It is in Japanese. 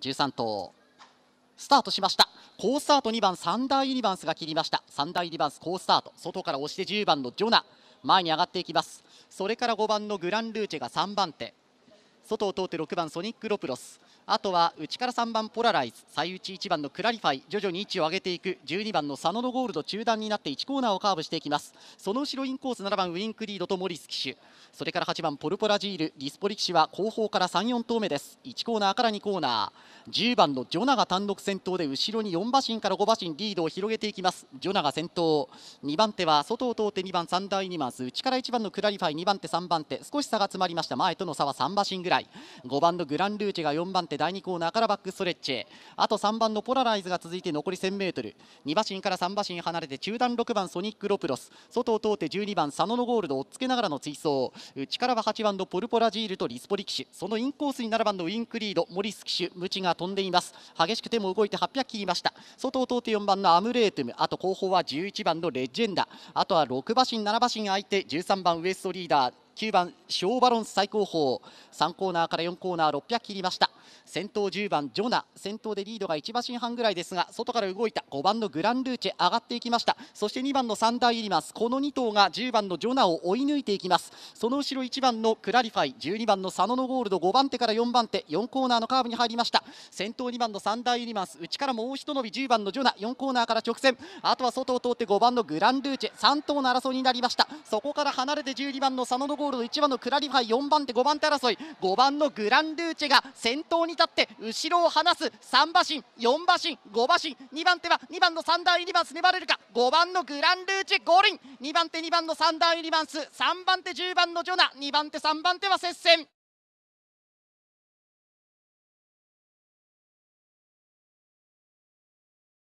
13頭スタートしました好スタート2番サンダーユニバースが切りました3大ユニバース好スタート外から押して10番のジョナ前に上がっていきますそれから5番のグランルーチェが3番手外を通って6番ソニックロプロスあとは内から3番ポラライズ最内1番のクラリファイ徐々に位置を上げていく12番の佐野のゴールド中段になって1コーナーをカーブしていきますその後ろインコース7番ウィンクリードとモリス騎手それから8番ポルポラジールディスポリ騎手は後方から34投目です1コーナーから2コーナー10番のジョナが単独先頭で後ろに4馬身から5馬身リードを広げていきますジョナが先頭2番手は外を通って2番3台2マス内から1番のクラリファイ2番手3番手少し差が詰まりました前との差は3馬身ぐらい台5番のグランルーチェが4番手第2コーナーからバックストレッチへあと3番のポラライズが続いて残り 1000m2 馬身から3馬身離れて中段6番ソニック・ロプロス外を通って12番佐野のゴールドをつけながらの追走内からは8番のポルポラジールとリスポリ騎手そのインコースに7番のウィンクリードモリス騎手ムチが飛んでいます激しく手も動いて800切りました外を通って4番のアムレートゥムあと後方は11番のレジェンダあとは6馬身7馬身相手13番ウエストリーダー9番ショーバロン最高峰3コーナーから4コーナー600切りました先頭10番ジョナ先頭でリードが1馬身半ぐらいですが外から動いた5番のグランルーチェ上がっていきましたそして2番のサンダーイリマスこの2頭が10番のジョナを追い抜いていきますその後ろ1番のクラリファイ12番の佐野のゴールド5番手から4番手4コーナーのカーブに入りました先頭2番のサンダーイリマス内からもう一伸び10番のジョナ4コーナーから直線あとは外を通って5番のグランルーチェ3頭の争いになりましたそこから離れて12番の佐ノノゴールドールド1番のクラリファ4番手5番手争い5番のグランルーチェが先頭に立って後ろを離す3馬身4馬身5馬身2番手は2番のサンダー・イニバンス粘れるか5番のグランルーチェ五輪2番手2番のサンダー・イニバンス3番手10番のジョナ2番手3番手は接戦